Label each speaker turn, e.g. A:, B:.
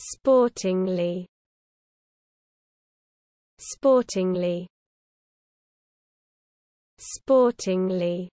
A: Sportingly Sportingly Sportingly